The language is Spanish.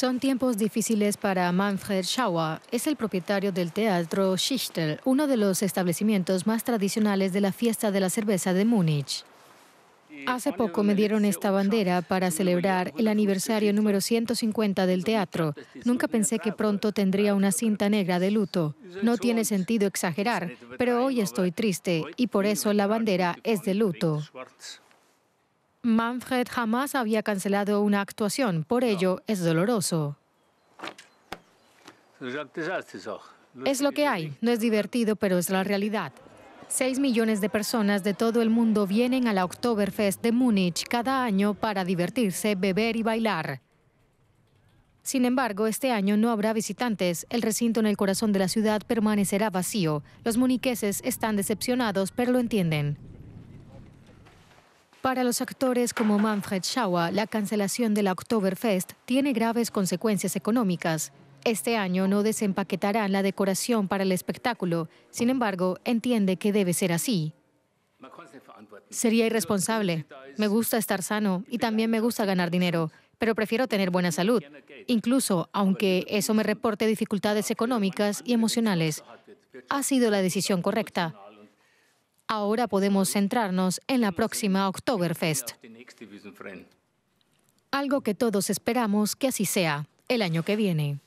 Son tiempos difíciles para Manfred Schauer. Es el propietario del Teatro Schichtel, uno de los establecimientos más tradicionales de la fiesta de la cerveza de Múnich. Hace poco me dieron esta bandera para celebrar el aniversario número 150 del teatro. Nunca pensé que pronto tendría una cinta negra de luto. No tiene sentido exagerar, pero hoy estoy triste y por eso la bandera es de luto. Manfred jamás había cancelado una actuación, por ello es doloroso. Es lo que hay, no es divertido, pero es la realidad. Seis millones de personas de todo el mundo vienen a la Oktoberfest de Múnich cada año para divertirse, beber y bailar. Sin embargo, este año no habrá visitantes. El recinto en el corazón de la ciudad permanecerá vacío. Los muniqueses están decepcionados, pero lo entienden. Para los actores como Manfred Schauer, la cancelación de la Oktoberfest tiene graves consecuencias económicas. Este año no desempaquetarán la decoración para el espectáculo, sin embargo, entiende que debe ser así. Sería irresponsable. Me gusta estar sano y también me gusta ganar dinero, pero prefiero tener buena salud, incluso aunque eso me reporte dificultades económicas y emocionales. Ha sido la decisión correcta. Ahora podemos centrarnos en la próxima Oktoberfest. Algo que todos esperamos que así sea el año que viene.